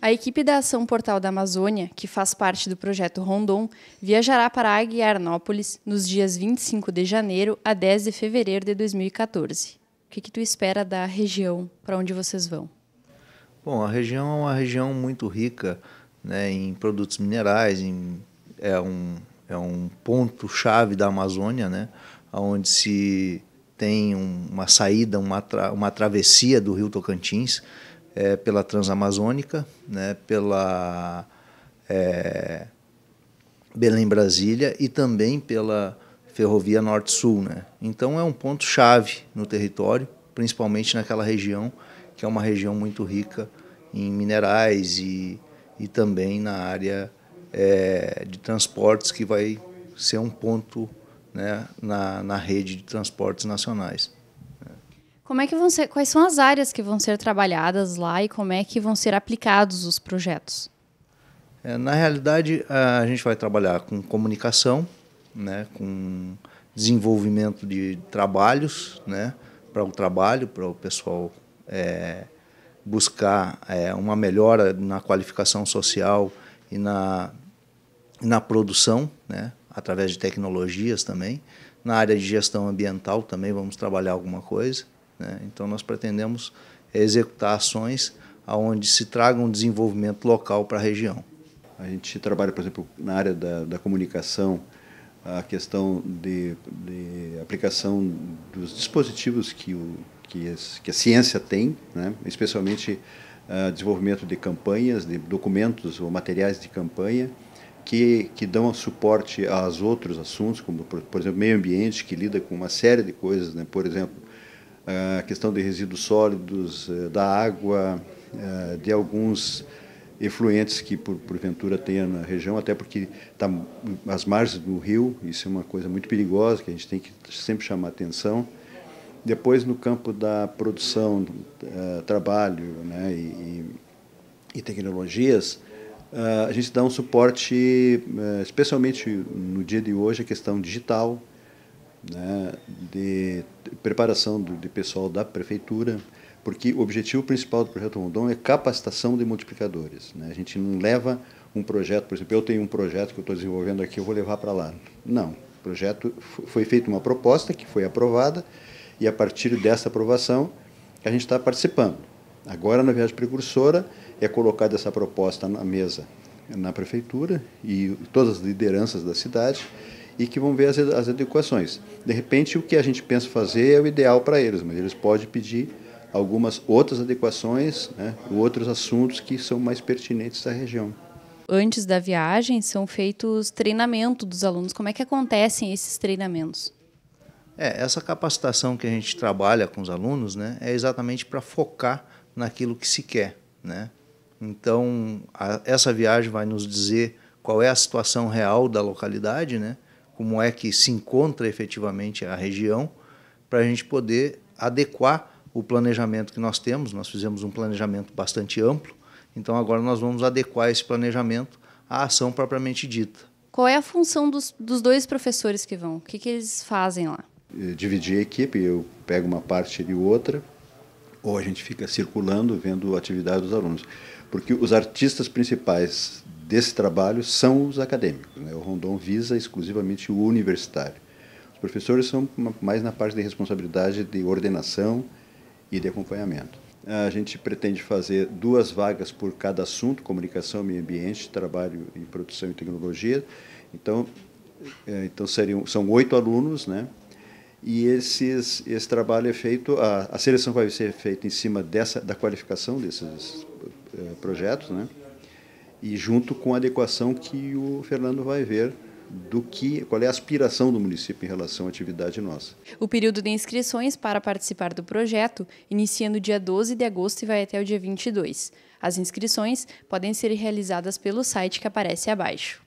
A equipe da Ação Portal da Amazônia, que faz parte do projeto Rondon, viajará para Aguiarnópolis nos dias 25 de janeiro a 10 de fevereiro de 2014. O que, que tu espera da região para onde vocês vão? Bom, a região é uma região muito rica né, em produtos minerais, em, é, um, é um ponto-chave da Amazônia, né, onde se tem um, uma saída, uma, tra, uma travessia do rio Tocantins, é, pela Transamazônica, né, pela é, Belém-Brasília e também pela Ferrovia Norte-Sul. Né? Então é um ponto-chave no território, principalmente naquela região, que é uma região muito rica em minerais e, e também na área é, de transportes, que vai ser um ponto né, na, na rede de transportes nacionais. Como é que vão ser, quais são as áreas que vão ser trabalhadas lá e como é que vão ser aplicados os projetos? É, na realidade, a gente vai trabalhar com comunicação, né, com desenvolvimento de trabalhos, né, para o trabalho, para o pessoal é, buscar é, uma melhora na qualificação social e na, na produção, né, através de tecnologias também. Na área de gestão ambiental também vamos trabalhar alguma coisa. Né? Então, nós pretendemos executar ações onde se traga um desenvolvimento local para a região. A gente trabalha, por exemplo, na área da, da comunicação, a questão de, de, aplicação dos dispositivos que, o, que, que a ciência tem, né? especialmente uh, desenvolvimento de campanhas, de documentos ou materiais de campanha, que, que dão suporte aos outros assuntos, como, por, por exemplo, meio ambiente, que lida com uma série de coisas, né? por exemplo, a questão de resíduos sólidos, eh, da água, eh, de alguns efluentes que por, porventura tenha na região, até porque está às margens do rio, isso é uma coisa muito perigosa, que a gente tem que sempre chamar atenção. Depois, no campo da produção, eh, trabalho né, e, e tecnologias, a gente dá um suporte, especialmente no dia de hoje, a questão digital, né, de preparação do, de pessoal da prefeitura, porque o objetivo principal do projeto Rondon é capacitação de multiplicadores. Né? A gente não leva um projeto, por exemplo, eu tenho um projeto que eu estou desenvolvendo aqui, eu vou levar para lá. Não, o projeto foi feita uma proposta que foi aprovada e a partir dessa aprovação a gente está participando. Agora na viagem precursora é colocada essa proposta na mesa na prefeitura e todas as lideranças da cidade e que vão ver as, as adequações. De repente, o que a gente pensa fazer é o ideal para eles, mas eles podem pedir algumas outras adequações, né, outros assuntos que são mais pertinentes à região. Antes da viagem, são feitos treinamento dos alunos. Como é que acontecem esses treinamentos? É, essa capacitação que a gente trabalha com os alunos né, é exatamente para focar naquilo que se quer. Né? Então, a, essa viagem vai nos dizer qual é a situação real da localidade, né? como é que se encontra efetivamente a região, para a gente poder adequar o planejamento que nós temos. Nós fizemos um planejamento bastante amplo, então agora nós vamos adequar esse planejamento à ação propriamente dita. Qual é a função dos, dos dois professores que vão? O que, que eles fazem lá? É, dividir a equipe, eu pego uma parte e outra, ou a gente fica circulando vendo a atividade dos alunos. Porque os artistas principais desse trabalho são os acadêmicos. Né? O Rondon visa exclusivamente o universitário. Os professores são mais na parte de responsabilidade de ordenação e de acompanhamento. A gente pretende fazer duas vagas por cada assunto: comunicação, meio ambiente, trabalho em produção e tecnologia. Então, é, então seriam, são oito alunos, né? E esses, esse trabalho é feito, a, a seleção vai ser feita em cima dessa, da qualificação desses é, projetos, né? e junto com a adequação que o Fernando vai ver do que, qual é a aspiração do município em relação à atividade nossa. O período de inscrições para participar do projeto inicia no dia 12 de agosto e vai até o dia 22. As inscrições podem ser realizadas pelo site que aparece abaixo.